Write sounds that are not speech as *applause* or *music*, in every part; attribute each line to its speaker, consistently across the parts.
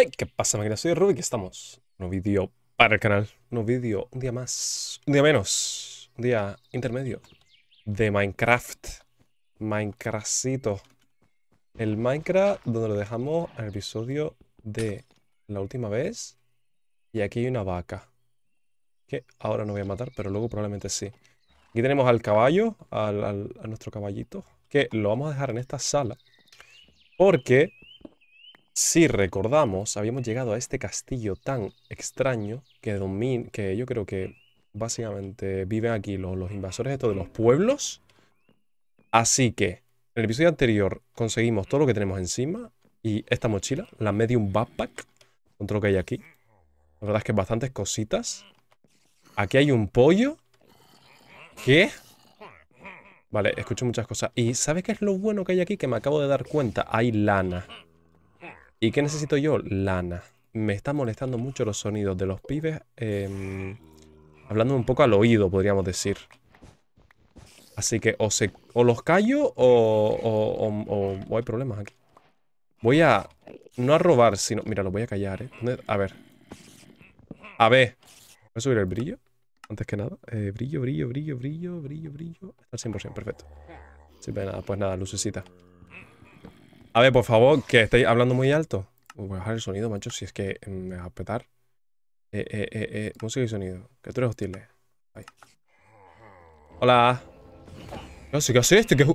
Speaker 1: Hey, ¿qué pasa maquina Soy Ruby que estamos. Un vídeo para el canal, un vídeo, un día más, un día menos, un día intermedio de Minecraft. Minecraftito. El Minecraft donde lo dejamos en el episodio de la última vez. Y aquí hay una vaca. Que ahora no voy a matar, pero luego probablemente sí. Aquí tenemos al caballo, a nuestro caballito, que lo vamos a dejar en esta sala. Porque si recordamos, habíamos llegado a este castillo tan extraño que, que yo creo que básicamente viven aquí los, invasores de todos los pueblos. Así que en el episodio anterior conseguimos todo lo que tenemos encima y esta mochila, la Medium Backpack, con todo lo que hay aquí. La verdad es que bastantes cositas. Aquí hay un pollo. ¿Qué? Vale, escucho muchas cosas. ¿Y sabes qué es lo bueno que hay aquí? Que me acabo de dar cuenta. Hay lana. ¿Y qué necesito yo? Lana. Me está molestando mucho los sonidos de los pibes. Em, hablando un poco al oído, podríamos decir. Así que o, se, los callo o, hay problemas aquí. Voy a... No a robar, sino... Mira, los voy a callar, ¿eh? A ver. A ver. Voy a subir el brillo. Antes que nada. Eh, brillo, brillo, brillo, brillo, brillo, brillo. Está al 100%, perfecto. Sin pues nada, lucecita. A ver, por favor, que estáis hablando muy alto. Voy a bajar el sonido, macho, si es que me va a petar. Eh, eh, eh, eh. Música y sonido. Que tú eres hostil. Eh. Ahí. Hola. ¿Qué sé ¿Qué hace este? ¿Qué...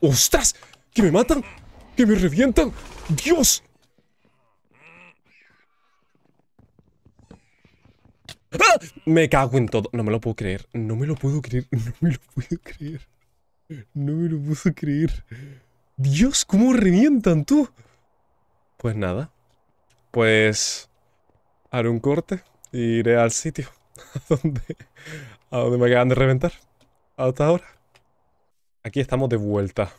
Speaker 1: ¡Ostras! ¡Que me matan! ¡Que me revientan! ¡Dios! ¡Ah! Me cago en todo. No me lo puedo creer. No me lo puedo creer. No me lo puedo creer. No me lo puedo creer. Dios, ¿cómo revientan tú? Pues nada. Pues haré un corte y e iré al sitio *laughs* a donde, a donde me acaban de reventar. Hasta ahora. Aquí estamos de vuelta.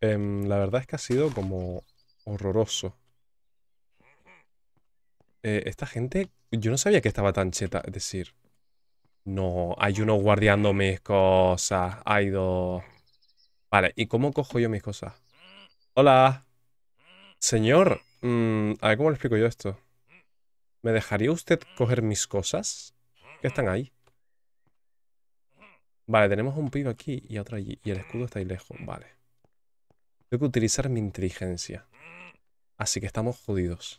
Speaker 1: Em, la verdad es que ha sido como horroroso. Eh, esta gente, yo no sabía que estaba tan cheta. Es decir, no, hay uno guardiando mis cosas, hay dos Vale, ¿y cómo cojo yo mis cosas? Hola. Señor. Mm, a ver, ¿cómo le explico yo esto? ¿Me dejaría usted coger mis cosas? ¿Qué están ahí? Vale, tenemos un pibe aquí y otro allí. Y el escudo está ahí lejos. Vale. Tengo que utilizar mi inteligencia. Así que estamos jodidos.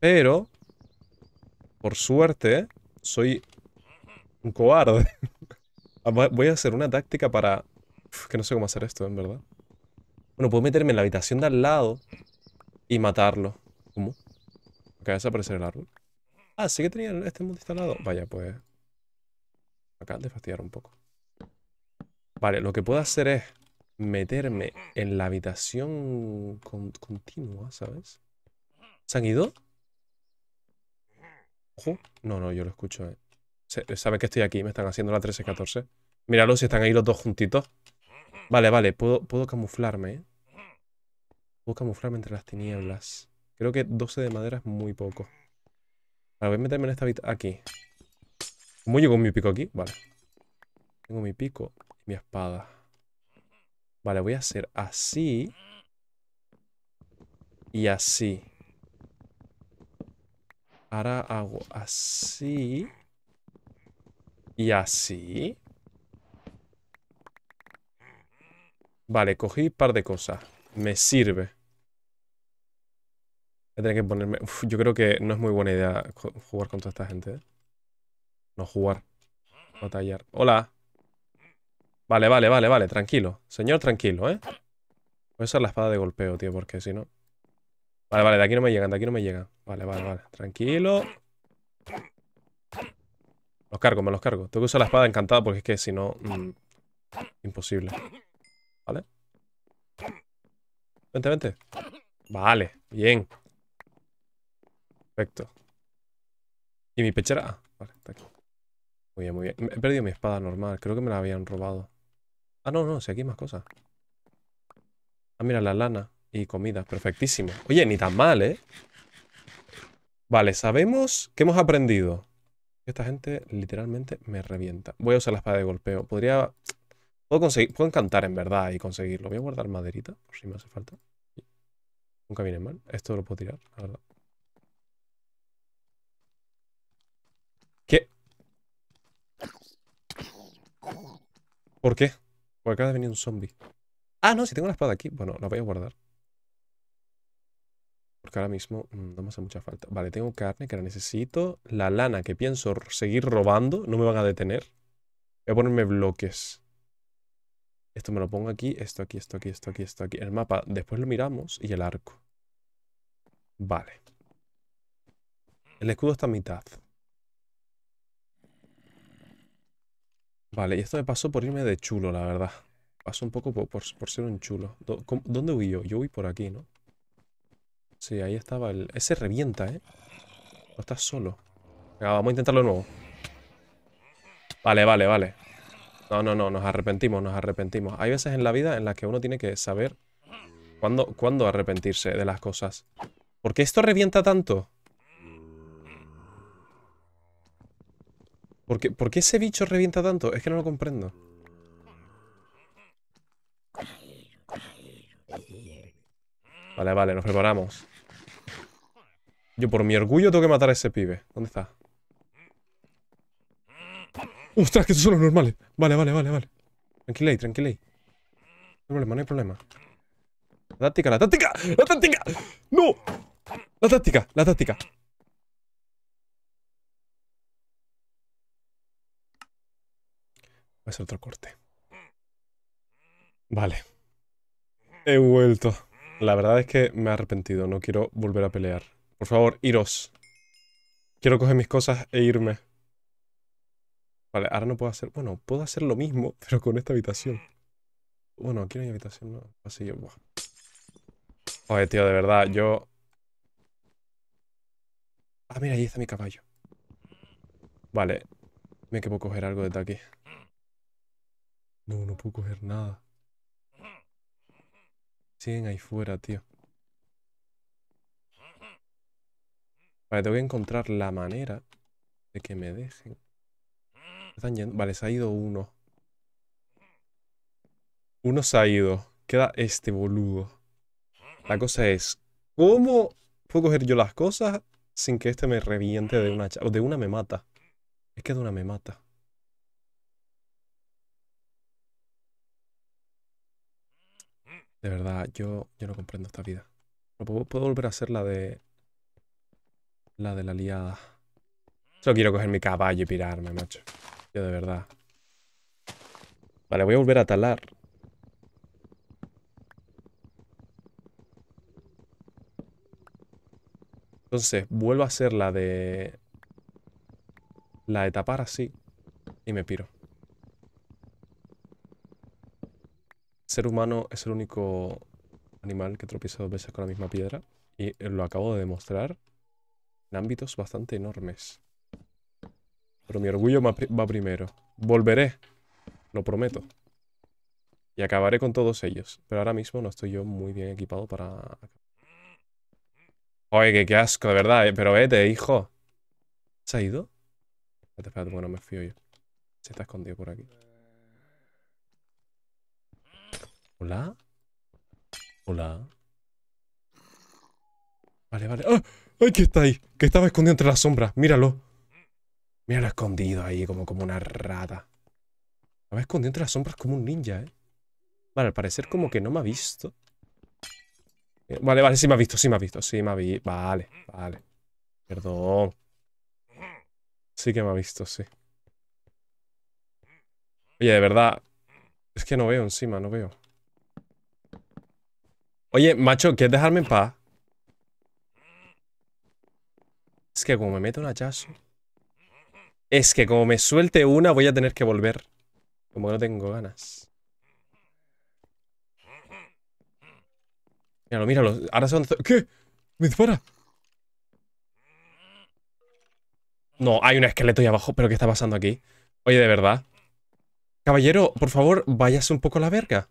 Speaker 1: Pero, por suerte, soy un cobarde. *laughs* Voy a hacer una táctica para que no sé cómo hacer esto, en verdad. Bueno, puedo meterme en la habitación de al lado y matarlo. ¿Cómo? Acaba de desaparecer el árbol. Ah, sí que tenía este mundo instalado. Vaya, pues... Acá de fastidiar un poco. Vale, lo que puedo hacer es meterme en la habitación continua, ¿sabes? ¿Se han ido? No, no, yo lo escucho. Eh. sabe que estoy aquí, me están haciendo la 13-14. Míralo si están ahí los dos juntitos. Vale, vale, puedo, camuflarme. Puedo camuflarme entre las tinieblas. Creo que 12 de madera es muy poco. Vale, voy a meterme en esta habitación. Aquí. ¿Cómo llego con mi pico aquí? Vale. Tengo mi pico y mi espada. Vale, voy a hacer así. Y así. Ahora hago así. Y así. Vale, cogí un par de cosas. Me sirve. Voy a tener que ponerme... yo creo que no es muy buena idea jugar contra esta gente. ¿eh? No jugar. Batallar. Hola. Vale, vale, vale, vale. Tranquilo. Señor, tranquilo, ¿eh? Voy a usar la espada de golpeo, tío, porque si no... Vale, vale, de aquí no me llegan, de aquí no me llegan. Vale, vale, vale. Tranquilo. Los cargo, me los cargo. Tengo que usar la espada encantada porque es que si no... Mm, imposible. ¿Vale? Vente, vente. Vale, bien. Perfecto. ¿Y mi pechera? Ah, vale, está aquí. Muy bien, muy bien. He perdido mi espada normal. Creo que me la habían robado. Ah, no, no. Si aquí hay más cosas. Ah, mira, la lana y comida. Perfectísimo. Oye, ni tan mal, ¿eh? Vale, sabemos que hemos aprendido. Esta gente literalmente me revienta. Voy a usar la espada de golpeo. Podría Puedo conseguir, puedo encantar en verdad y conseguirlo. Voy a guardar maderita, por si me hace falta. Nunca viene mal. Esto lo puedo tirar, la verdad. ¿Qué? ¿Por qué? Porque acaba de venir un zombie. Ah, no, si tengo la espada aquí. Bueno, la voy a guardar. Porque ahora mismo mm, no me hace mucha falta. Vale, tengo carne que la necesito. La lana que pienso seguir robando. No me van a detener. Voy a ponerme bloques. Esto me lo pongo aquí, esto aquí, esto aquí, esto aquí, esto aquí. El mapa, después lo miramos y el arco. Vale. El escudo está a mitad. Vale, y esto me pasó por irme de chulo, la verdad. Pasó un poco por, ser un chulo. ¿Dónde huí yo? Yo huí por aquí, ¿no? Sí, ahí estaba el... Ese revienta, ¿eh? No estás solo. Venga, vamos a intentarlo de nuevo. Vale, vale, vale. No, no, no, nos arrepentimos, nos arrepentimos. Hay veces en la vida en las que uno tiene que saber cuándo, cuándo arrepentirse de las cosas. ¿Por qué esto revienta tanto? porque, ¿Por qué ese bicho revienta tanto? Es que no lo comprendo. Vale, vale, nos preparamos. Yo por mi orgullo tengo que matar a ese pibe. ¿Dónde está? ¡Ostras, que estos son los normales! Vale, vale, vale, vale. Tranquile, tranquilei. No hay problema, no hay problema. La táctica, la táctica, la táctica. ¡No! La táctica, la táctica. Voy a hacer otro corte. Vale. He vuelto. La verdad es que me he arrepentido. No quiero volver a pelear. Por favor, iros. Quiero coger mis cosas e irme. Vale, ahora no puedo hacer... Bueno, puedo hacer lo mismo, *laughs* pero con esta habitación. Bueno, aquí no hay habitación, ¿no? Así Oye, tío, de verdad, yo... Ah, mira, ahí está mi caballo. Vale. Me que puedo coger algo de aquí. No, no puedo coger nada. Siguen ahí fuera, tío. Vale, tengo que encontrar la manera de que me dejen. Vale, se ha ido uno. Uno se ha ido. Queda este boludo. La cosa es, ¿cómo puedo coger yo las cosas sin que este me reviente de una O de una me mata. Es que de una me mata. De verdad, yo, yo no comprendo esta vida. puedo, puedo volver a hacer la de... La de la liada. Solo quiero coger mi caballo y pirarme, macho de verdad. Vale, voy a volver a talar. Entonces, vuelvo a hacer la de... La de tapar así. Y me piro. El ser humano es el único animal que tropieza dos veces con la misma piedra. Y lo acabo de demostrar en ámbitos bastante enormes. Pero mi orgullo va primero. Volveré. Lo prometo. Y acabaré con todos ellos. Pero ahora mismo no estoy yo muy bien equipado para... Oye, qué, asco, de verdad. Eh. Pero vete, hijo. ¿Se ha ido? Espérate, espérate, bueno, me fío yo. Se está escondido por aquí. Hola. Hola. Vale, vale. ¡Ah! ¡Ay, que está ahí! Que estaba escondido entre las sombras. Míralo ha escondido ahí, como, como una rata. Me escondido entre las sombras como un ninja, ¿eh? Vale, al parecer como que no me ha visto. Eh, vale, vale, sí me ha visto, sí me ha visto, sí me ha visto. Vale, vale. Perdón. Sí que me ha visto, sí. Oye, de verdad. Es que no veo encima, no veo. Oye, macho, ¿quieres dejarme en paz? Es que como me meto un hachazo... Es que como me suelte una voy a tener que volver. Como no tengo ganas. Míralo, míralo. Ahora son... ¿Qué? ¡Me dispara! No, hay un esqueleto ahí abajo. ¿Pero qué está pasando aquí? Oye, de verdad. Caballero, por favor, váyase un poco a la verga.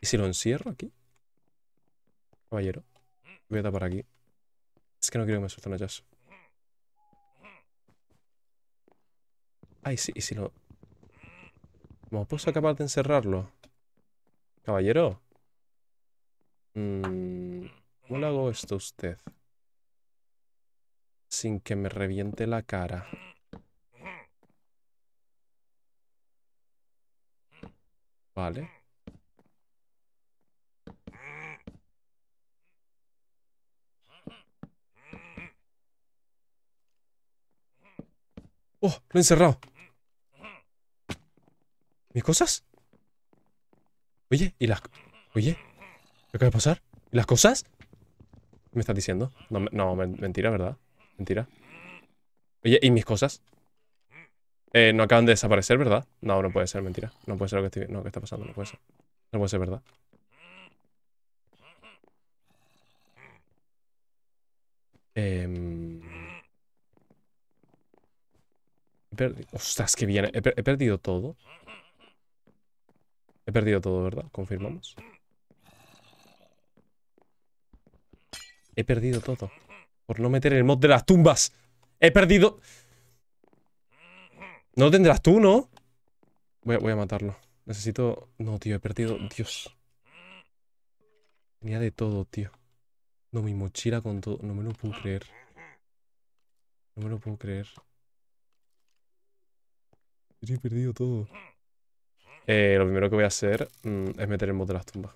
Speaker 1: ¿Y si lo encierro aquí? Caballero. Voy a tapar aquí. Es que no quiero que me suelte un Ay, sí, si lo... me puedo a capaz de encerrarlo. Caballero. Mm, ¿Cómo le hago esto usted? Sin que me reviente la cara. Vale. ¡Oh! Lo he encerrado. ¿Mis cosas? Oye, ¿y las... Oye, ¿qué acaba de pasar? ¿Y las cosas? ¿Qué me estás diciendo? No, mentira, ¿verdad? Mentira. Oye, ¿y mis cosas? Eh, no acaban de desaparecer, ¿verdad? No, no puede ser, mentira. No puede ser lo que está pasando? No puede ser. No puede ser, ¿verdad? Eh... He perdido... Ostras, que bien. he perdido todo. He perdido todo, ¿verdad? Confirmamos. He perdido todo. Por no meter el mod de las tumbas. He perdido... No lo tendrás tú, ¿no? Voy a, matarlo. Necesito... No, tío, he perdido... Dios. Tenía de todo, tío. No, mi mochila con todo. No me lo puedo creer. No me lo puedo creer. He perdido todo. Eh, lo primero que voy a hacer mm, es meter el mod de las tumbas.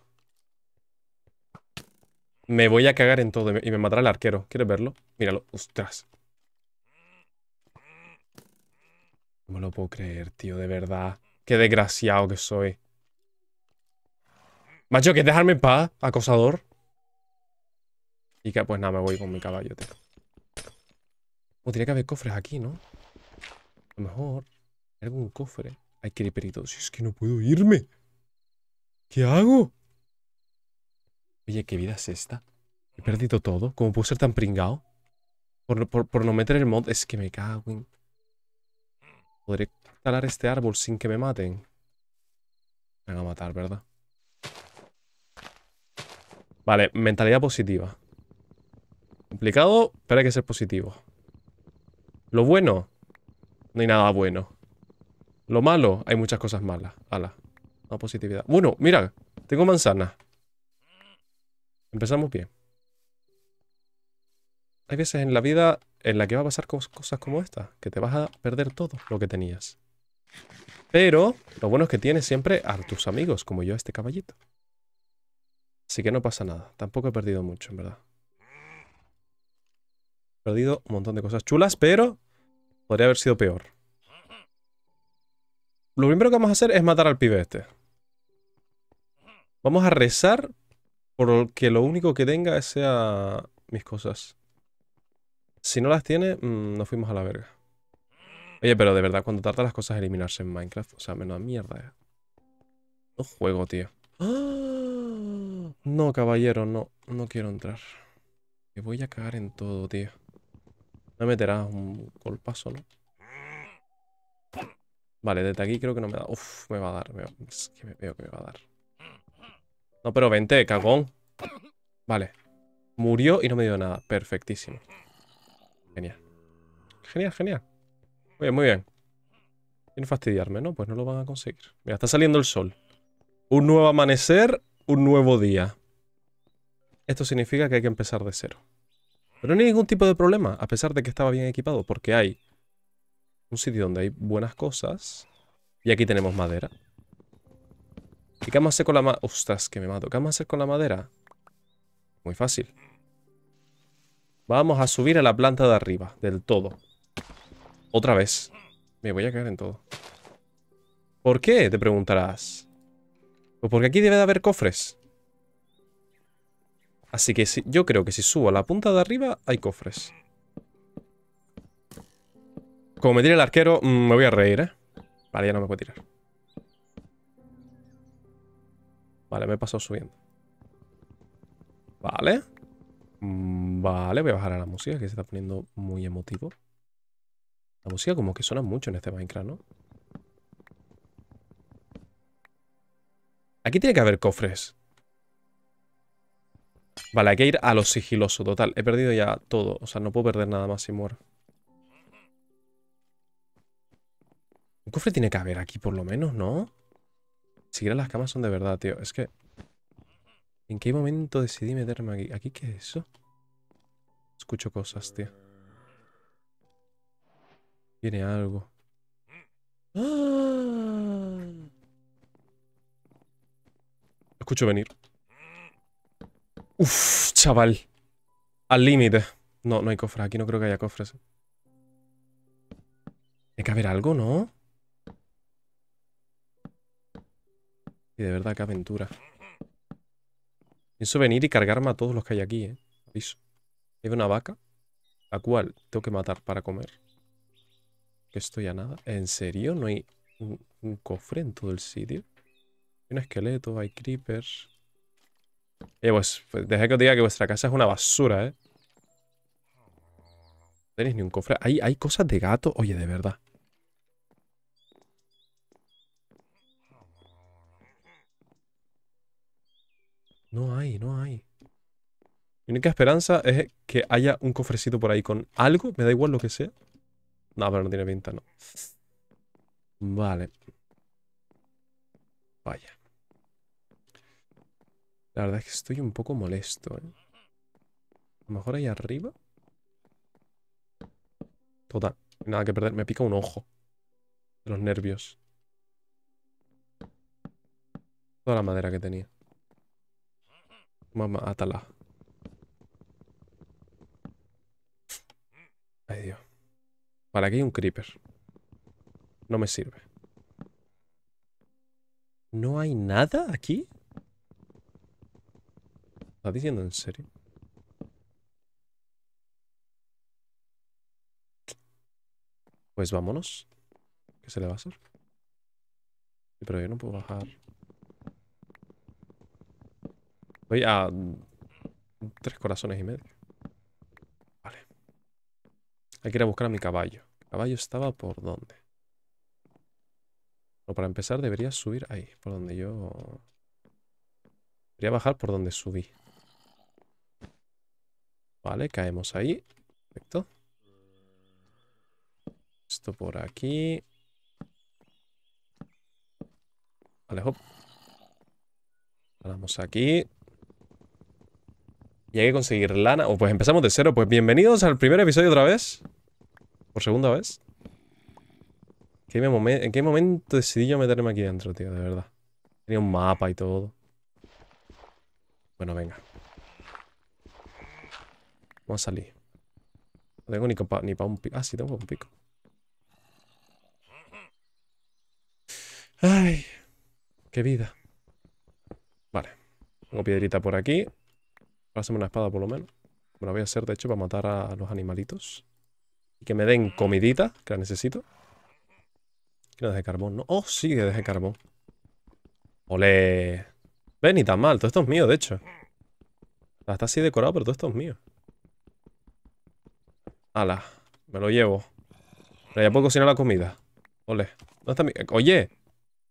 Speaker 1: Me voy a cagar en todo y me matará el arquero. ¿Quieres verlo? Míralo. ¡Ostras! No me lo puedo creer, tío, de verdad. Qué desgraciado que soy. Macho, ¿quieres dejarme en paz, acosador? Y que, pues nada, me voy con mi caballo, tío. Pues tiene que haber cofres aquí, ¿no? A lo mejor. algún cofre. Ay, todo, es que no puedo irme. ¿Qué hago? Oye, ¿qué vida es esta? He perdido todo. ¿Cómo puedo ser tan pringado? Por, no meter el mod. Es que me cago Podré talar este árbol sin que me maten. Me van a matar, ¿verdad? Vale, mentalidad positiva. Complicado, pero hay que ser positivo. Lo bueno, no hay nada bueno. Lo malo, hay muchas cosas malas. Ala. No, positividad. Bueno, mira, tengo manzana. Empezamos bien. Hay veces en la vida en la que va a pasar cosas como esta, que te vas a perder todo lo que tenías. Pero lo bueno es que tienes siempre a tus amigos, como yo a este caballito. Así que no pasa nada. Tampoco he perdido mucho, en verdad. He perdido un montón de cosas chulas, pero podría haber sido peor. Lo primero que vamos a hacer es matar al pibe este. Vamos a rezar por que lo único que tenga sea mis cosas. Si no las tiene, mm, nos fuimos a la verga. Oye, pero de verdad, cuando tarda las cosas eliminarse en Minecraft, o sea, menos mierda, es No juego, tío. ¡Ah! No, caballero, no. No quiero entrar. Me voy a cagar en todo, tío. Me meterás un golpazo, ¿no? Vale, desde aquí creo que no me da... Uf, me va a dar. es que me, veo que me va a dar. No, pero vente, cagón. Vale. Murió y no me dio nada. Perfectísimo. Genial. Genial, genial. Muy bien, muy bien. Sin fastidiarme, ¿no? Pues no lo van a conseguir. Mira, está saliendo el sol. Un nuevo amanecer, un nuevo día. Esto significa que hay que empezar de cero. Pero no hay ningún tipo de problema, a pesar de que estaba bien equipado, porque hay un sitio donde hay buenas cosas. Y aquí tenemos madera. ¿Y qué vamos a hacer con la madera? Ostras, que me mato. ¿Qué vamos a hacer con la madera? Muy fácil. Vamos a subir a la planta de arriba, del todo. Otra vez. Me voy a caer en todo. ¿Por qué? Te preguntarás. Pues porque aquí debe de haber cofres. Así que yo creo que si subo a la punta de arriba, hay cofres. Como me el arquero, mm, me voy a reír, ¿eh? Vale, ya no me puedo tirar. Vale, me he pasado subiendo. Vale. Mm, vale, voy a bajar a la música, que se está poniendo muy emotivo. La música como que suena mucho en este Minecraft, ¿no? Aquí tiene que haber cofres. Vale, hay que ir a lo sigiloso, total. He perdido ya todo. O sea, no puedo perder nada más si muero. cofre tiene que haber aquí por lo menos, ¿no? siquiera las camas son de verdad, tío. Es que... ¿En qué momento decidí meterme aquí? ¿Aquí qué es eso? Escucho cosas, tío. Tiene algo. ¡Ah! Escucho venir. Uf, chaval. Al límite. No, no hay cofre Aquí no creo que haya cofres. Tiene que haber algo, ¿no? de verdad, qué aventura. Pienso venir y cargarme a todos los que hay aquí, ¿eh? Aviso. Hay una vaca, la cual tengo que matar para comer. Que estoy a nada. ¿En serio? ¿No hay un, cofre en todo el sitio? Hay un esqueleto, hay creepers. Eh, pues, pues dejé que os diga que vuestra casa es una basura, ¿eh? No tenéis ni un cofre. hay cosas de gato. Oye, de verdad. No hay, no hay. Mi única esperanza es que haya un cofrecito por ahí con algo. Me da igual lo que sea. No, pero no tiene pinta, no. Vale. Vaya. La verdad es que estoy un poco molesto, ¿eh? A lo mejor ahí arriba. Total. Nada que perder. Me pica un ojo. De los nervios. Toda la madera que tenía. Mamá, atala. Ay, Dios. Vale, aquí hay un creeper. No me sirve. ¿No hay nada aquí? ¿Estás diciendo en serio? Pues vámonos. ¿Qué se le va a hacer? Pero yo no puedo bajar. Voy a... Tres corazones y medio. Vale. Hay que ir a buscar a mi caballo. ¿El caballo estaba por dónde? para empezar debería subir ahí, por donde yo... Debería bajar por donde subí. Vale, caemos ahí. Perfecto. Esto por aquí. Vale, hop. Paramos aquí. Y hay que conseguir lana. O pues empezamos de cero. Pues bienvenidos al primer episodio otra vez. Por segunda vez. ¿En qué momento decidí yo meterme aquí dentro, tío? De verdad. Tenía un mapa y todo. Bueno, venga. Vamos a salir. No tengo ni, para un pico. Ah, sí, tengo un pico. Ay, qué vida. Vale. Tengo piedrita por aquí hacerme una espada por lo menos. Me la voy a hacer, de hecho, para matar a los animalitos. Y que me den comidita, que la necesito. Que no deje carbón, ¿no? ¡Oh, sí que deje carbón! ¡Ole! Ve, ni tan mal. Todo esto es mío, de hecho. Está así decorado, pero todo esto es mío. ¡Hala! Me lo llevo. Pero ya puedo cocinar la comida. ¡Ole! está mi...? ¡Oye!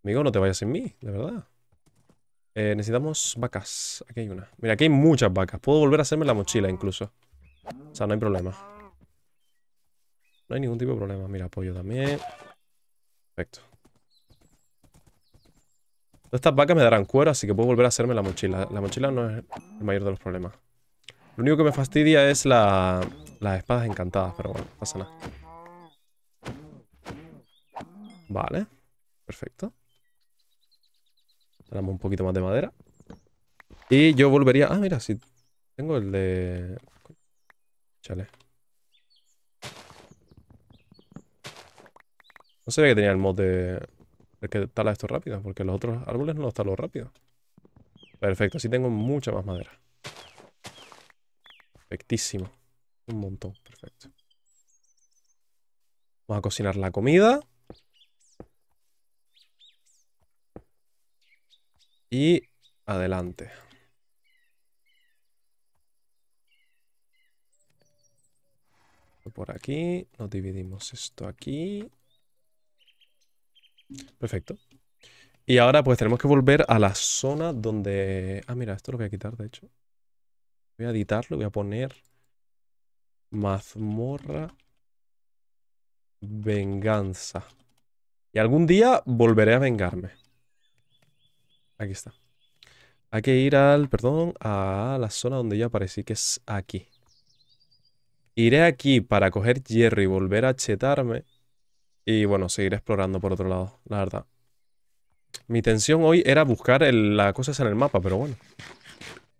Speaker 1: Amigo, no te vayas sin mí, de verdad. Eh, necesitamos vacas. Aquí hay una. Mira, aquí hay muchas vacas. Puedo volver a hacerme la mochila incluso. O sea, no hay problema. No hay ningún tipo de problema. Mira, apoyo también. Perfecto. Todas estas vacas me darán cuero, así que puedo volver a hacerme la mochila. La mochila no es el mayor de los problemas. Lo único que me fastidia es las espadas encantadas, pero bueno, pasa nada. Vale, perfecto. Tenemos un poquito más de madera. Y yo volvería... Ah, mira, si tengo el de... Chale. No sabía que tenía el mod de... El que tala esto rápido, porque los otros árboles no lo talo rápido. Perfecto, así tengo mucha más madera. Perfectísimo. Un montón, perfecto. Vamos a cocinar la comida. Y adelante. Por aquí, nos dividimos esto aquí. Perfecto. Y ahora pues tenemos que volver a la zona donde... Ah, mira, esto lo voy a quitar, de hecho. Voy a editarlo, voy a poner mazmorra venganza. Y algún día volveré a vengarme. Aquí está. Hay que ir al, perdón, a la zona donde ya aparecí, que es aquí. Iré aquí para coger hierro y volver a chetarme. Y bueno, seguir explorando por otro lado, la verdad. Mi tensión hoy era buscar las cosas en el mapa, pero bueno.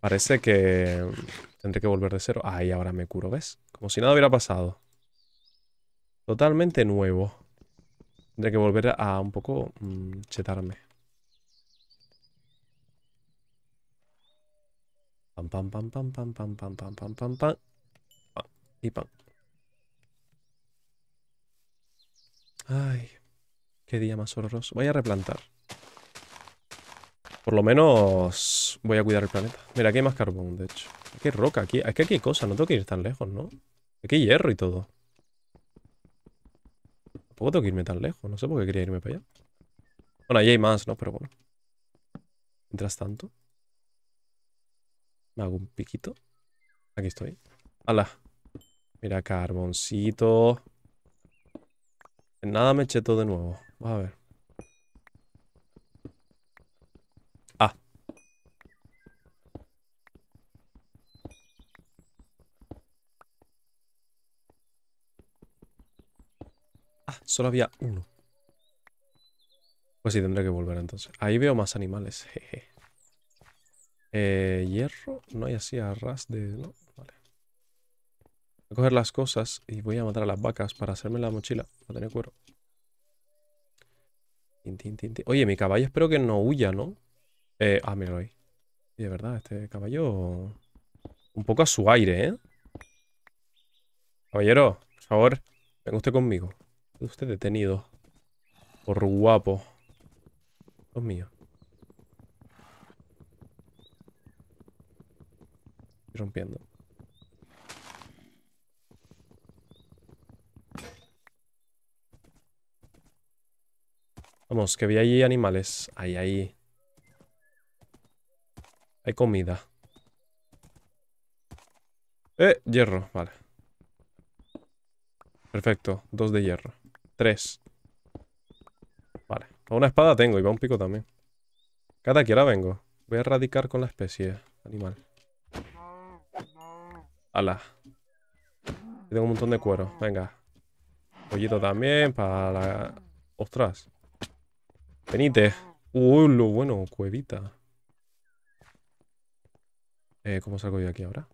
Speaker 1: Parece que mm, tendré que volver de cero. Ahí ahora me curo, ¿ves? Como si nada hubiera pasado. Totalmente nuevo. Tendré que volver a un poco mm, chetarme. Pam, pam, pam, pam, pam, pam, pam, pam, pam, pam, pam. Pam ah, y pam. Ay, qué día más horroroso. Voy a replantar. Por lo menos voy a cuidar el planeta. Mira, aquí hay más carbón, de hecho. Aquí hay roca. Aquí, es que aquí hay cosas. No tengo que ir tan lejos, ¿no? Aquí hay hierro y todo. Tampoco tengo que irme tan lejos. No sé por qué quería irme para allá. Bueno, ahí hay más, ¿no? Pero bueno. Mientras tanto algún un piquito. Aquí estoy. ¡Hala! Mira, carboncito. En nada me eché todo de nuevo. Vamos a ver. Ah. Ah, solo había uno. Pues sí, tendré que volver entonces. Ahí veo más animales. Jeje. Eh, hierro. No hay así a ras de... No, vale. Voy a coger las cosas y voy a matar a las vacas para hacerme la mochila. Para tener cuero. Oye, mi caballo espero que no huya, ¿no? Eh, ah, míralo ahí. Y de verdad, este caballo... Un poco a su aire, ¿eh? Caballero, por favor, venga usted conmigo. Usted detenido. Por guapo. Dios mío. rompiendo. Vamos, que vi allí animales. Ahí, ahí. Hay comida. Eh, hierro, vale. Perfecto, dos de hierro. Tres. Vale. Una espada tengo y va un pico también. Cada quiera vengo. Voy a erradicar con la especie animal. Ala. Tengo un montón de cuero. Venga. Pollito también para la... Ostras. Venite. Uy, lo bueno. Cuevita. Eh, ¿Cómo salgo yo aquí ahora?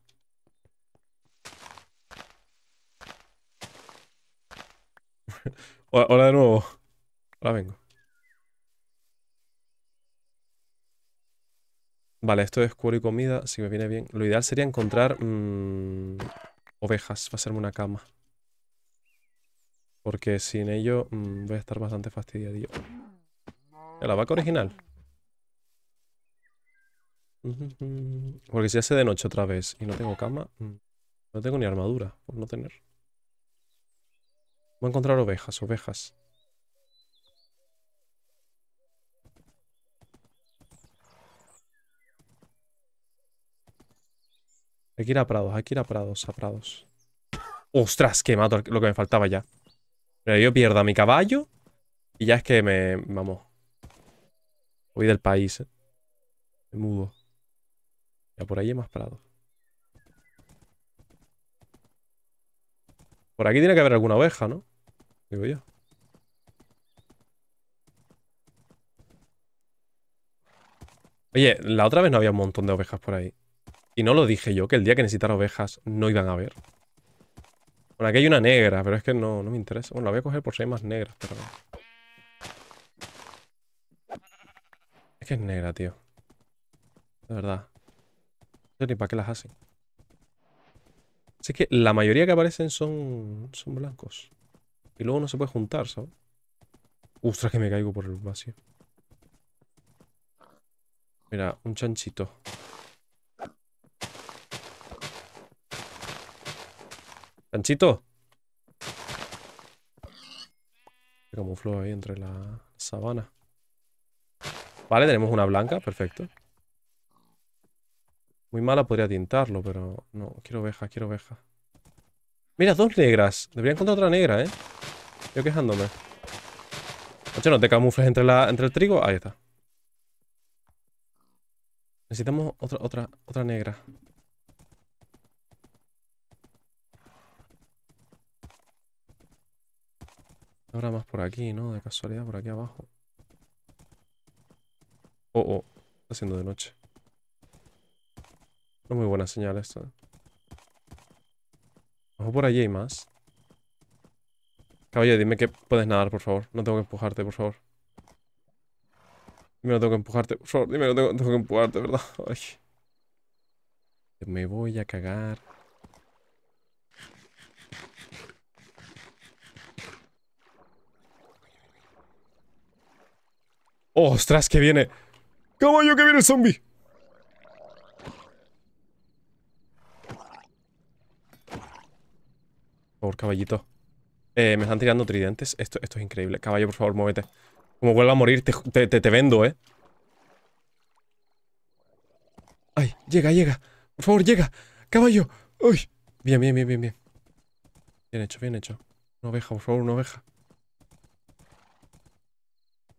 Speaker 1: *laughs* Hola de nuevo. Ahora vengo. Vale, esto es cuero y comida, si me viene bien. Lo ideal sería encontrar mm, ovejas, para hacerme una cama. Porque sin ello mm, voy a estar bastante fastidiadillo. La vaca original. *laughs* Porque si hace de noche otra vez y no tengo cama, mm, no tengo ni armadura por no tener. Voy a encontrar ovejas, ovejas. Hay que ir a prados, hay que ir a prados, a prados. ¡Ostras! Que mato lo que me faltaba ya. Pero yo pierdo a mi caballo y ya es que me... Vamos. Voy del país, ¿eh? Me mudo. Ya por ahí hay más prados. Por aquí tiene que haber alguna oveja, ¿no? Digo yo. Oye, la otra vez no había un montón de ovejas por ahí. Y no lo dije yo, que el día que necesitara ovejas no iban a haber. Bueno, aquí hay una negra, pero es que no, me interesa. Bueno, la voy a coger por si hay más negras, pero... Es que es negra, tío. De verdad. No sé ni para qué las hacen. Así que la mayoría que aparecen son, son blancos. Y luego no se puede juntar, ¿sabes? Ostras, que me caigo por el vacío. Mira, un chanchito. ¡Canchito! Se camufló ahí entre la sabana. Vale, tenemos una blanca, perfecto. Muy mala podría tintarlo, pero no, quiero oveja, quiero oveja. Mira, dos negras. Debería encontrar otra negra, ¿eh? Yo quejándome. no te camufles entre, la, entre el trigo. Ahí está. Necesitamos otra, otra, otra negra. Habrá más por aquí, ¿no? De casualidad, por aquí abajo. Oh, oh. Está siendo de noche. No es muy buena señal esta. ¿eh? Ojo, por allí hay más. Caballero, dime que puedes nadar, por favor. No tengo que empujarte, por favor. Dime, no tengo que empujarte, por favor. Dime, no tengo, que empujarte, ¿verdad? *laughs* Me voy a cagar. ¡Ostras, que viene! ¡Caballo, que viene el zombie! Por favor, caballito. Eh, me están tirando tridentes. Esto, es increíble. Caballo, por favor, muévete. Como vuelva a morir, te, vendo, ¿eh? ¡Ay! Llega, llega. Por favor, llega. Caballo. ¡Uy! Bien, bien, bien, bien, bien. Bien hecho, bien hecho. Una oveja, por favor, una oveja.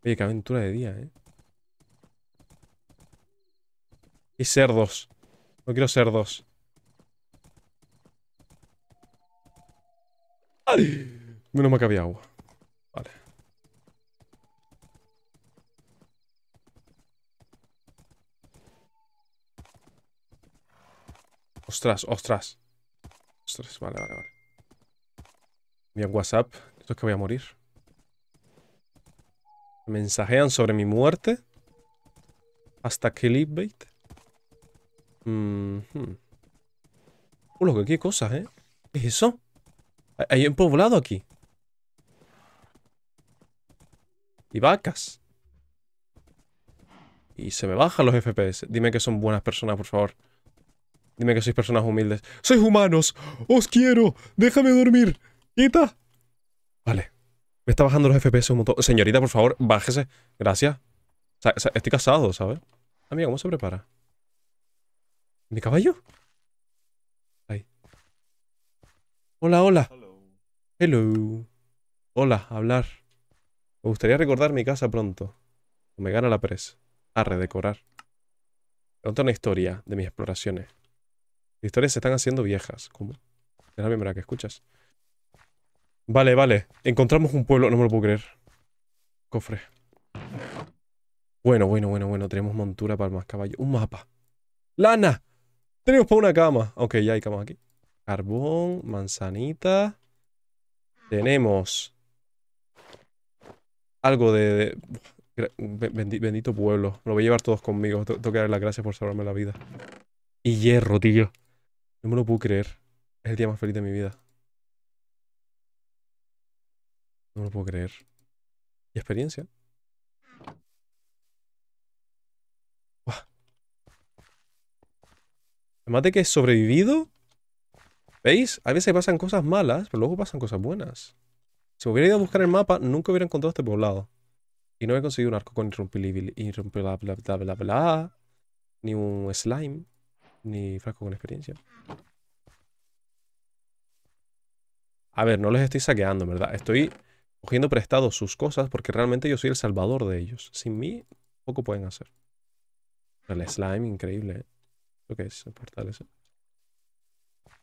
Speaker 1: Oye, qué aventura de día, ¿eh? Y cerdos. No quiero cerdos. ¡Ay! Menos mal que había agua. Vale. Ostras, ostras. Ostras, vale, vale, vale. Mira WhatsApp. Esto es que voy a morir. Mensajean sobre mi muerte. Hasta que Mm Uy, lo que qué cosas, ¿eh? ¿Qué es eso? Hay un poblado aquí. Y vacas. Y se me bajan los FPS. Dime que son buenas personas, por favor. Dime que sois personas humildes. ¡Sois humanos! ¡Os quiero! ¡Déjame dormir! ¡Quita! Vale. Me está bajando los FPS un montón. Señorita, por favor, bájese. Gracias. estoy casado, ¿sabes? Amiga, ¿cómo se prepara? ¿Mi caballo? Ahí. Hola, hola. Hello. Hola, hablar. Me gustaría recordar mi casa pronto. me gana la presa. A redecorar. pronto una historia de mis exploraciones. Las historias se están haciendo viejas. ¿Cómo? Es la primera que escuchas. Vale, vale. Encontramos un pueblo. No me lo puedo creer. Cofre. Bueno, bueno, bueno, bueno. Tenemos montura para más caballo. Un mapa. ¡Lana! Tenemos para una cama. Ok, ya hay cama aquí. Carbón, manzanita. Tenemos... Algo de... bendito pueblo. lo voy a llevar todos conmigo. Tengo que darle las gracias por salvarme la vida. Y hierro, tío. No me lo puedo creer. Es el día más feliz de mi vida. No lo puedo creer. ¿Y experiencia? Además de que he sobrevivido. ¿Veis? A veces pasan cosas malas, pero luego pasan cosas buenas. Si me hubiera ido a buscar el mapa, nunca hubiera encontrado este poblado. Y no he conseguido un arco con Bla, bla. ni un slime, ni frasco con experiencia. A ver, no les estoy saqueando, ¿verdad? Estoy cogiendo prestado sus cosas, porque realmente yo soy el salvador de ellos. Sin mí, poco pueden hacer. El slime, increíble, ¿Qué ¿eh? Lo que es el portal ese.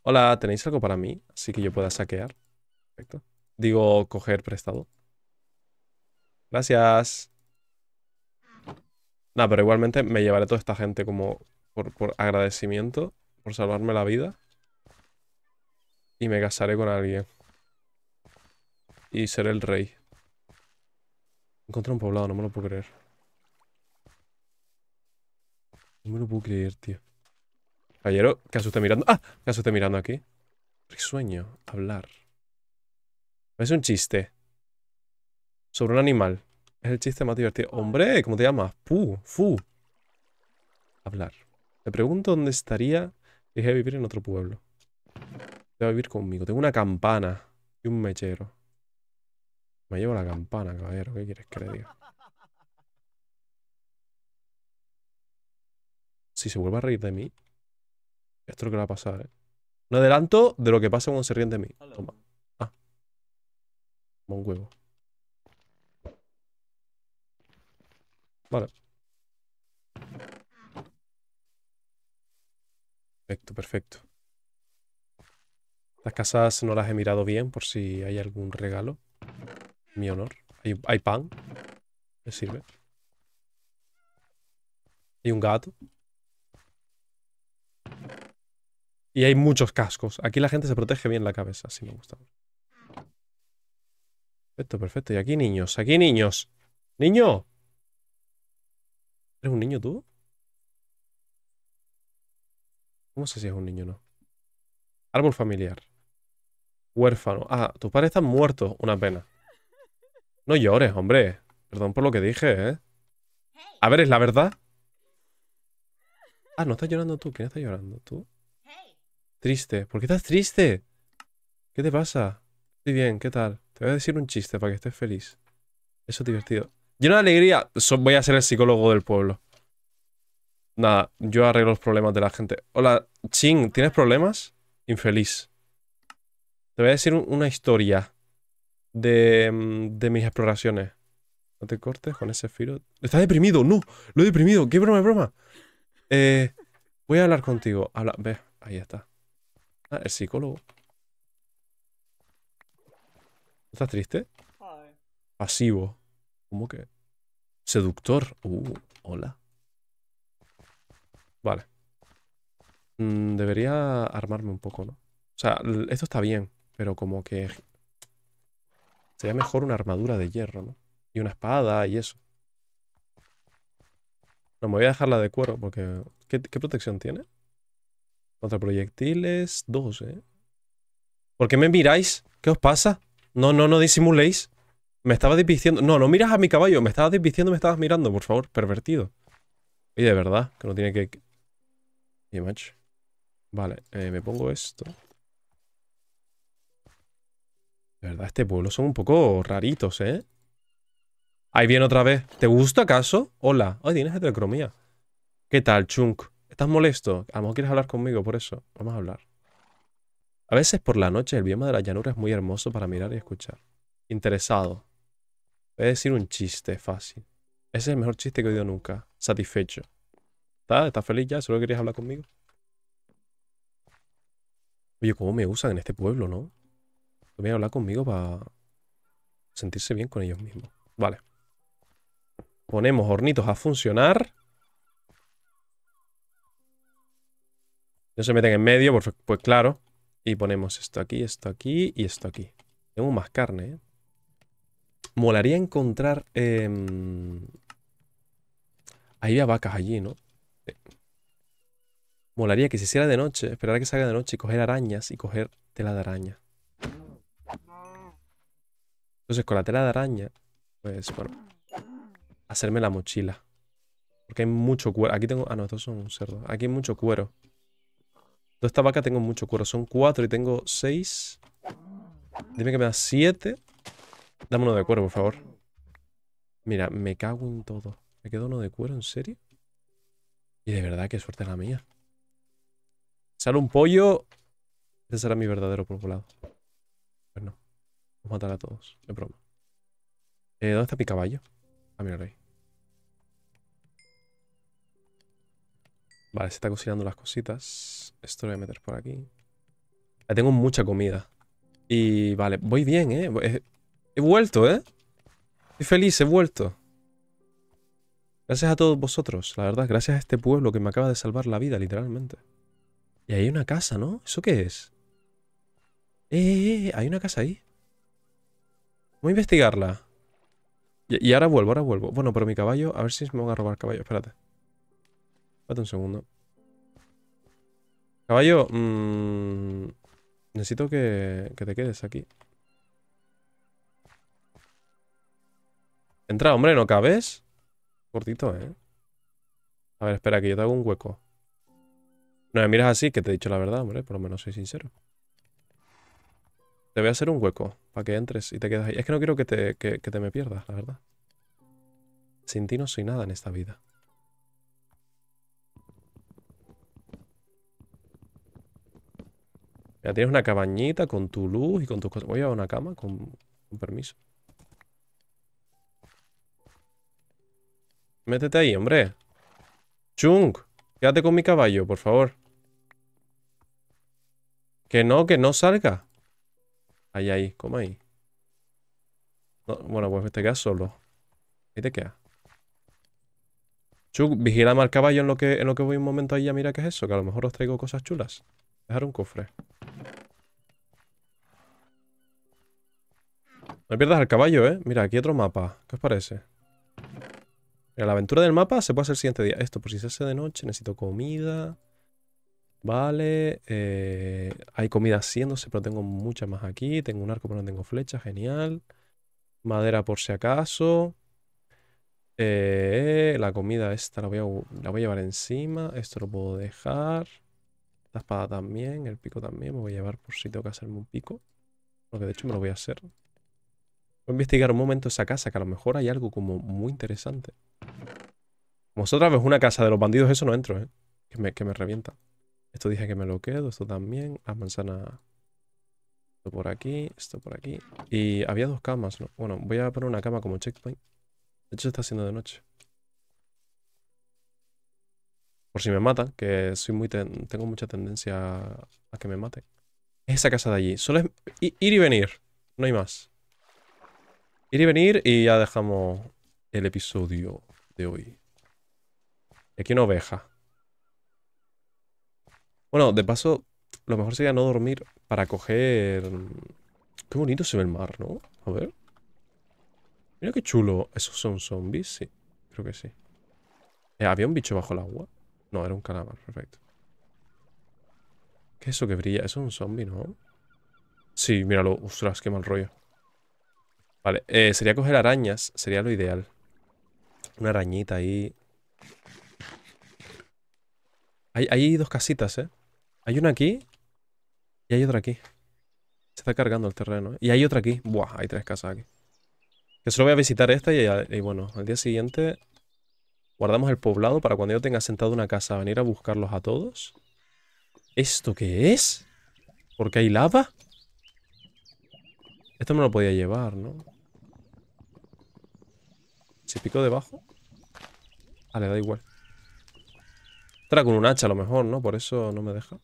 Speaker 1: Hola, ¿tenéis algo para mí? Así que yo pueda saquear. Perfecto. Digo, coger prestado. Gracias. Nada, pero igualmente me llevaré toda esta gente como por agradecimiento, por salvarme la vida. Y me casaré con alguien y seré el rey. Encontré un poblado, no me lo puedo creer. No me lo puedo creer, tío. Caballero, ¿caso está mirando? ¡Ah! ¿Caso está mirando aquí? Sueño. hablar. Es un chiste. Sobre un animal. Es el chiste más divertido. ¡Hombre! ¿Cómo te llamas? ¡Pu! ¡Fu! Hablar. Te pregunto dónde estaría si dejé vivir en otro pueblo. Te va a vivir conmigo. Tengo una campana y un mechero. Me llevo la campana, caballero. ¿Qué quieres que le diga? Si se vuelve a reír de mí, esto es lo que va a pasar, ¿eh? Un adelanto de lo que pasa cuando se ríen de mí. Toma. Ah. un huevo. Vale. Perfecto, perfecto. Las casas no las he mirado bien por si hay algún regalo. Mi honor. Hay, pan. Me sirve. Hay un gato. Y hay muchos cascos. Aquí la gente se protege bien la cabeza, si me gusta. Perfecto, perfecto. Y aquí niños, aquí niños. ¡Niño! ¿Eres un niño tú? ¿Cómo sé si es un niño o no? Árbol familiar. Huérfano. Ah, tus padres están muertos. Una pena. No llores, hombre. Perdón por lo que dije, ¿eh? A ver, ¿es la verdad? Ah, no estás llorando tú. ¿Quién está llorando? ¿Tú? Triste. ¿Por qué estás triste? ¿Qué te pasa? Estoy bien, ¿qué tal? Te voy a decir un chiste para que estés feliz. Eso es divertido. Lleno de alegría. voy a ser el psicólogo del pueblo. Nada, yo arreglo los problemas de la gente. Hola, Ching, ¿tienes problemas? Infeliz. Te voy a decir una historia de, mm, de mis exploraciones. No te cortes con ese filo. ¡Estás deprimido, no. Lo he deprimido. Qué broma, broma. Eh, voy a hablar contigo. Habla, ve, ahí está. Ah, el psicólogo. ¿Estás triste? Pasivo. ¿Cómo que? Seductor. Uh, hola. Vale. Mm, debería armarme un poco, ¿no? O sea, esto está bien, pero como que Sería mejor una armadura de hierro, ¿no? Y una espada y eso. No, me voy a dejar la de cuero porque... ¿Qué, protección tiene? Contra proyectiles Dos, ¿eh? ¿Por qué me miráis? ¿Qué os pasa? No, no, no disimuléis. Me estaba desviciando. No, no miras a mi caballo. Me estabas y me estabas mirando, por favor. Pervertido. Y de verdad, que no tiene que... Y Vale, eh, me pongo esto verdad, este pueblo son un poco raritos, ¿eh? Ahí viene otra vez. ¿Te gusta acaso? Hola. Ay, tienes heterocromía. ¿Qué tal, Chunk? ¿Estás molesto? A lo mejor quieres hablar conmigo, por eso. Vamos a hablar. A veces por la noche el bioma de la llanura es muy hermoso para mirar y escuchar. Interesado. Voy a decir un chiste fácil. Ese es el mejor chiste que he oído nunca. Satisfecho. ¿Estás ¿Está feliz ya? ¿Solo querías hablar conmigo? Oye, ¿cómo me usan en este pueblo, no? Voy a hablar conmigo para sentirse bien con ellos mismos. Vale. Ponemos hornitos a funcionar. No se meten en medio, pues, claro. Y ponemos esto aquí, esto aquí y esto aquí. Tengo más carne, ¿eh? Molaría encontrar... Eh... Ahí había vacas allí, ¿no? Molaría que se hiciera de noche, esperar a que salga de noche y coger arañas y coger tela de araña. Entonces con la tela de araña, pues bueno, hacerme la mochila. Porque hay mucho cuero. Aquí tengo... Ah, no, estos son cerdo Aquí hay mucho cuero. De esta vaca tengo mucho cuero. Son cuatro y tengo seis. Dime que me da siete. Dame uno de cuero, por favor. Mira, me cago en todo. ¿Me quedo uno de cuero? ¿En serio? Y de verdad, qué suerte la mía. Sale un pollo. Ese será mi verdadero poblado. Matar a todos, de broma. Eh, ¿Dónde está mi caballo? Ah, mira ahí. Vale, se está cocinando las cositas. Esto lo voy a meter por aquí. Ah, tengo mucha comida. Y vale, voy bien, ¿eh? He, vuelto, ¿eh? Estoy feliz, he vuelto. Gracias a todos vosotros, la verdad. Gracias a este pueblo que me acaba de salvar la vida, literalmente. Y hay una casa, ¿no? ¿Eso qué es? Eh, eh, eh, hay una casa ahí. Voy a investigarla. Y, ahora vuelvo, ahora vuelvo. Bueno, pero mi caballo... A ver si me van a robar caballo. Espérate. Espérate un segundo. Caballo, mm, necesito que, que te quedes aquí. Entra, hombre, ¿no cabes? Cortito, ¿eh? A ver, espera, que yo te hago un hueco. No me miras así, que te he dicho la verdad, hombre. Por lo menos soy sincero. Te voy a hacer un hueco para que entres y te quedes ahí. Es que no quiero que te, me pierdas, la verdad. Sin ti no soy nada en esta vida. Ya tienes una cabañita con tu luz y con tus cosas. Voy a una cama con, permiso. Métete ahí, hombre. Chung, quédate con mi caballo, por favor. Que no, que no salga. Ahí, ahí, ¿Cómo ahí. bueno, pues te quedas solo. Ahí te quedas. Chuck, vigila al caballo en lo que, en lo que voy un momento ahí a mira qué es eso, que a lo mejor os traigo cosas chulas. Dejar un cofre. No pierdas al caballo, ¿eh? Mira, aquí otro mapa. ¿Qué os parece? la aventura del mapa se puede hacer el siguiente día. Esto, por si se hace de noche, necesito comida. Vale, eh, hay comida haciéndose, pero tengo mucha más aquí. Tengo un arco, pero no tengo flecha, genial. Madera por si acaso. Eh, la comida esta la voy, a, la voy a llevar encima. Esto lo puedo dejar. La espada también, el pico también. Me voy a llevar por si tengo que hacerme un pico. Porque de hecho me lo voy a hacer. Voy a investigar un momento esa casa, que a lo mejor hay algo como muy interesante. vosotras ves una casa de los bandidos, eso no entro, ¿eh? Que me, que me revienta. Esto dije que me lo quedo, esto también. Las manzana Esto por aquí, esto por aquí. Y había dos camas, ¿no? Bueno, voy a poner una cama como checkpoint. De hecho, se está haciendo de noche. Por si me matan, que soy muy tengo mucha tendencia a que me maten. Es esa casa de allí. Solo es ir y venir. No hay más. Ir y venir y ya dejamos el episodio de hoy. Aquí una oveja. Bueno, de paso, lo mejor sería no dormir para coger... Qué bonito se ve el mar, ¿no? A ver. Mira qué chulo. ¿Esos son zombies? Sí, creo que sí. Eh, ¿Había un bicho bajo el agua? No, era un calamar, perfecto. ¿Qué es eso que brilla? Eso es un zombie, ¿no? Sí, míralo. Ostras, qué mal rollo. Vale, eh, sería coger arañas. Sería lo ideal. Una arañita ahí. Hay, hay dos casitas, ¿eh? Hay una aquí y hay otra aquí. Se está cargando el terreno. Y hay otra aquí. Buah, hay tres casas aquí. Que solo voy a visitar esta y, bueno, al día siguiente guardamos el poblado para cuando yo tenga sentado una casa venir a buscarlos a todos. ¿Esto qué es? ¿Por qué hay lava? Esto me lo podía llevar, ¿no? ¿Se picó debajo? Ah, le da igual. trago con un hacha a lo mejor, ¿no? Por eso no me deja.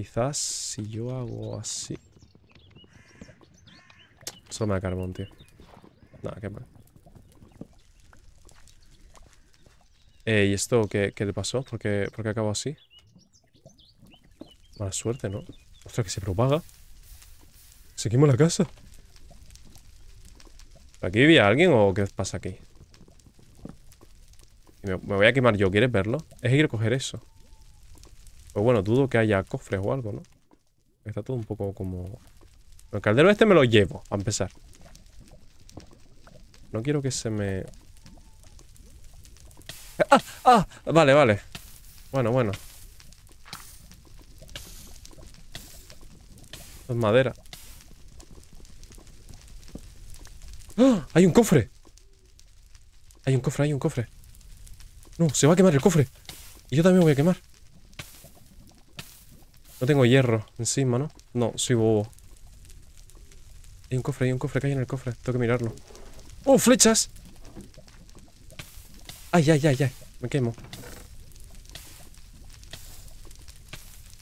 Speaker 1: Quizás si yo hago así... Solo me da carbón, tío. Nada, qué mal. Eh, ¿y esto qué, te pasó? ¿Por qué, acabo así? Mala suerte, ¿no? Ostras, que se propaga. Seguimos la casa. ¿Aquí vivía alguien o qué pasa aquí? Me, me voy a quemar yo, ¿quieres verlo? Es ir a coger eso. Pues bueno, dudo que haya cofres o algo, ¿no? Está todo un poco como... El caldero este me lo llevo, a empezar. No quiero que se me... ¡Ah! ¡Ah! Vale, vale. Bueno, bueno. Es madera. ¡Ah! ¡Hay un cofre! Hay un cofre, hay un cofre. No, se va a quemar el cofre. Y yo también voy a quemar. No tengo hierro encima, ¿no? No, soy bobo. Hay un cofre, hay un cofre, que hay en el cofre. Tengo que mirarlo. ¡Oh, flechas! ¡Ay, ay, ay, ay! Me quemo. No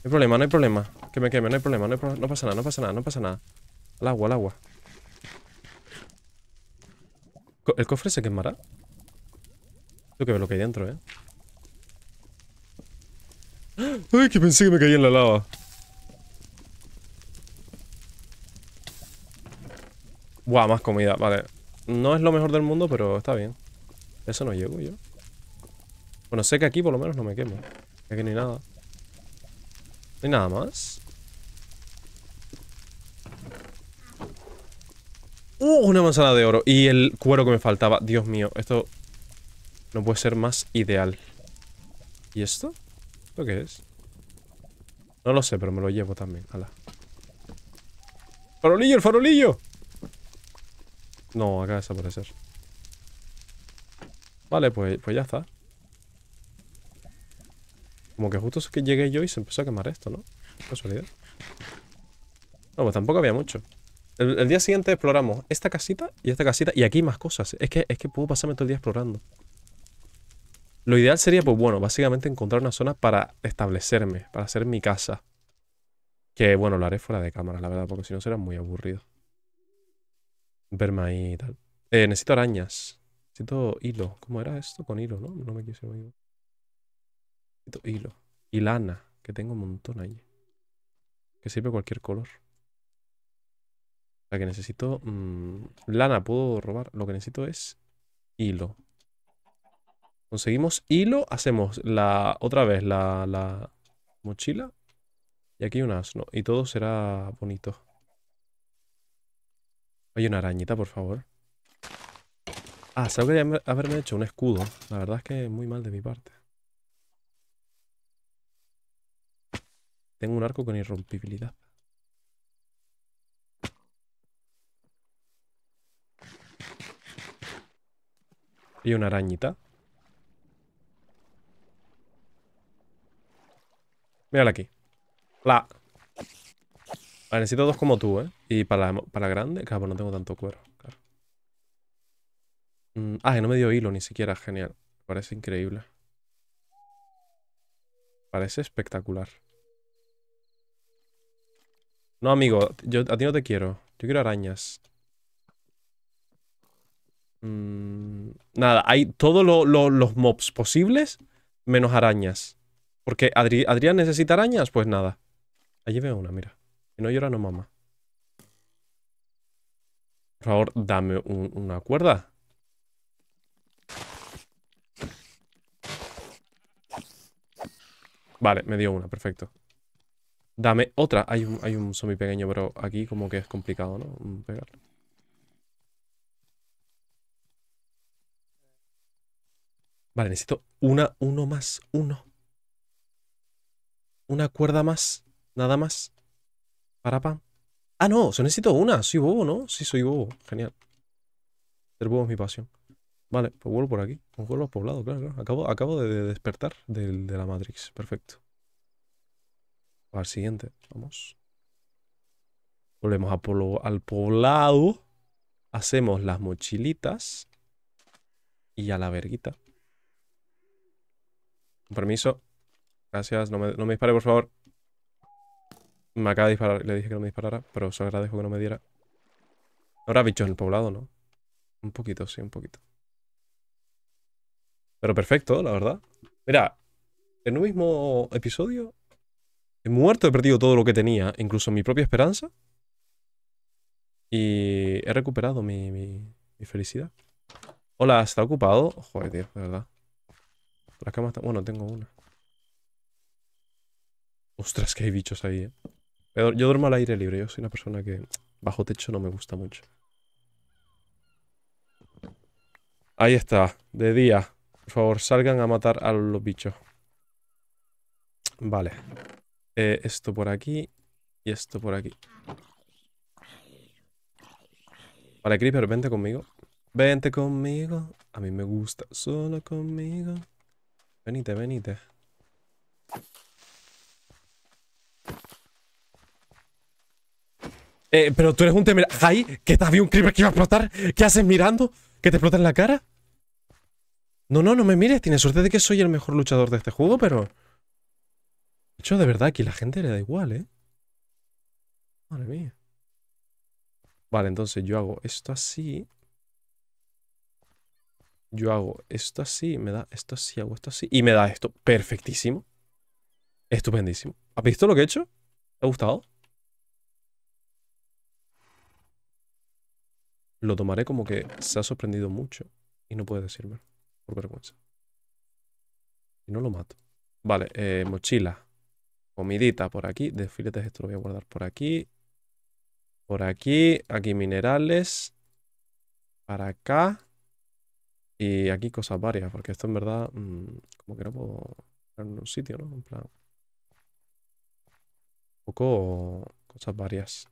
Speaker 1: hay problema, no hay problema. Que me queme, no hay problema, no, pasa nada, no pasa nada, no pasa nada. El agua, al agua. ¿El cofre se quemará? Tengo que ver lo que hay dentro, ¿eh? Ay, que pensé que me caía en la lava. Buah, más comida, vale. No es lo mejor del mundo, pero está bien. Eso no llego yo. Bueno, sé que aquí por lo menos no me quemo. Aquí no hay nada. No hay nada más. ¡Uh! Una manzana de oro. Y el cuero que me faltaba. Dios mío, esto no puede ser más ideal. ¿Y esto? qué es? No lo sé, pero me lo llevo también. Hala. ¡Farolillo, el farolillo! No, de desaparecer. Vale, pues, pues ya está. Como que justo es que llegué yo y se empezó a quemar esto, ¿no? Casualidad. No, pues tampoco había mucho. El, día siguiente exploramos esta casita y esta casita y aquí más cosas. Es que, es que puedo pasarme todo el día explorando. Lo ideal sería, pues bueno, básicamente encontrar una zona para establecerme, para hacer mi casa. Que bueno, lo haré fuera de cámara, la verdad, porque si no será muy aburrido. Verme ahí y tal. Eh, necesito arañas. Necesito hilo. ¿Cómo era esto? Con hilo, ¿no? No me quise oír. Necesito hilo. Y lana, que tengo un montón ahí. Que sirve cualquier color. O sea, que necesito... Mm, lana, puedo robar. Lo que necesito es hilo. Conseguimos hilo, hacemos la otra vez la, mochila. Y aquí un asno. Y todo será bonito. Hay una arañita, por favor. Ah, se que haberme hecho un escudo. La verdad es que es muy mal de mi parte. Tengo un arco con irrompibilidad. Hay una arañita. Mírala aquí. La. Ah, necesito dos como tú, ¿eh? Y para para grande... Pues no tengo tanto cuero. Mm, ah, que no me dio hilo ni siquiera. Genial. Parece increíble. Parece espectacular. No, amigo. Yo, a ti no te quiero. Yo quiero arañas. Mm, nada, hay todos los mobs posibles menos arañas. Porque Adrián necesita arañas, pues nada. Allí veo una, mira. Si no llora, no mama. Por favor, dame una cuerda. Vale, me dio una, perfecto. Dame otra. Hay un, hay zombie pequeño, pero aquí como que es complicado, ¿no? Mm, pegar. Vale, necesito una, uno más, uno una cuerda más, nada más. Para pan Ah, no, se necesito una. Soy bobo, ¿no? Sí, soy bobo. Genial. Ser bobo es mi pasión. Vale, pues vuelvo por aquí. Un al poblado, claro, claro. Acabo, acabo de, despertar de, la Matrix. Perfecto. Al siguiente, vamos. Volvemos a polo, al poblado. Hacemos las mochilitas. Y a la verguita. Con permiso. Gracias, no me, no dispare, por favor. Me acaba de disparar, le dije que no me disparara, pero se agradezco que no me diera. Ahora bichos en el poblado, ¿no? Un poquito, sí, un poquito. Pero perfecto, la verdad. Mira, en un mismo episodio he muerto, he perdido todo lo que tenía, incluso mi propia esperanza. Y he recuperado mi, mi, felicidad. Hola, ¿está ocupado? Joder, tío, de verdad. Las camas, está... Bueno, tengo una. Ostras, que hay bichos ahí, eh. Yo, duermo al aire libre, yo soy una persona que bajo techo no me gusta mucho. Ahí está, de día. Por favor, salgan a matar a los bichos. Vale. Eh, esto por aquí y esto por aquí. Vale, Creeper, vente conmigo. Vente conmigo. A mí me gusta solo conmigo. Venite, venite. Eh, pero tú eres un temer... ahí que te un creeper que iba a explotar. ¿Qué haces mirando? ¿Que te explota en la cara? No, no, no me mires. Tienes suerte de que soy el mejor luchador de este juego, pero... De hecho, de verdad, aquí la gente le da igual, ¿eh? Madre mía. Vale, entonces yo hago esto así. Yo hago esto así, me da esto así, hago esto así. Y me da esto. Perfectísimo. Estupendísimo. ¿Has visto lo que he hecho? ¿Te ha gustado? Lo tomaré como que se ha sorprendido mucho y no puede decirme, por vergüenza. Y no lo mato. Vale, eh, mochila. Comidita por aquí. De esto lo voy a guardar por aquí. Por aquí. Aquí minerales. Para acá. Y aquí cosas varias, porque esto en verdad mm, como que no puedo en un sitio, ¿no? En plan cosas varias.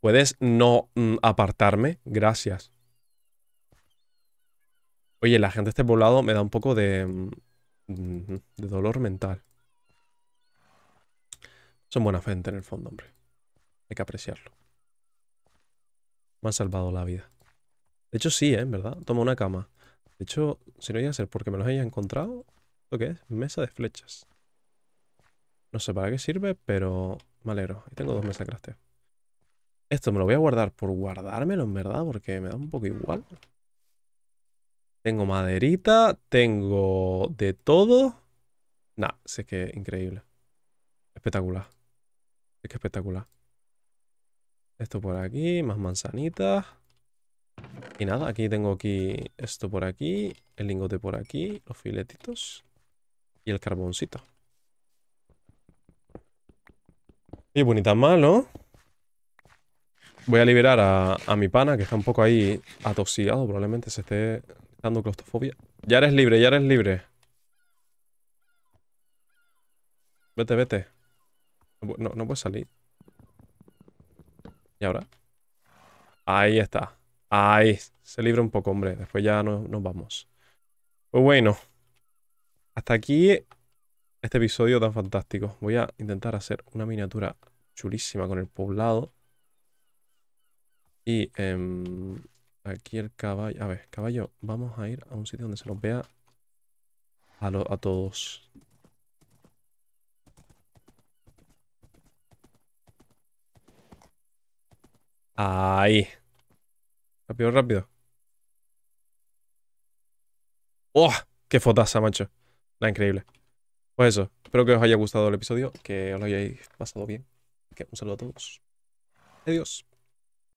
Speaker 1: ¿Puedes no mm, apartarme? Gracias. Oye, la gente de este poblado me da un poco de... Mm, de dolor mental. Son buena gente en el fondo, hombre. Hay que apreciarlo. Me han salvado la vida. De hecho, sí, ¿eh? En verdad. Tomo una cama. De hecho, si no iba a ser porque me los haya encontrado, lo que es mesa de flechas. No sé para qué sirve, pero malero. Y tengo dos mesas crasteo. Esto me lo voy a guardar por guardármelo, en verdad, porque me da un poco igual. Tengo maderita, tengo de todo. Nah, sé que increíble. Espectacular. Es que espectacular. Esto por aquí, más manzanitas. Y nada, aquí tengo aquí esto por aquí, el lingote por aquí, los filetitos y el carboncito. Oye, bonita ¿no? Voy a liberar a, a, mi pana, que está un poco ahí atosigado. Probablemente se esté dando claustrofobia. Ya eres libre, ya eres libre. Vete, vete. No, no puedes salir. ¿Y ahora? Ahí está. Ahí. Se libra un poco, hombre. Después ya nos vamos. Pues bueno. Hasta aquí este episodio tan fantástico. Voy a intentar hacer una miniatura chulísima con el poblado. Y em, aquí el caballo. A ver, caballo, vamos a ir a un sitio donde se los vea a, todos. Ahí. Rápido, rápido. ¡Oh! ¡Qué fotaza, macho! La increíble. Pues eso, espero que os haya gustado el episodio, que os lo hayáis pasado bien. Que un saludo a todos. Adiós.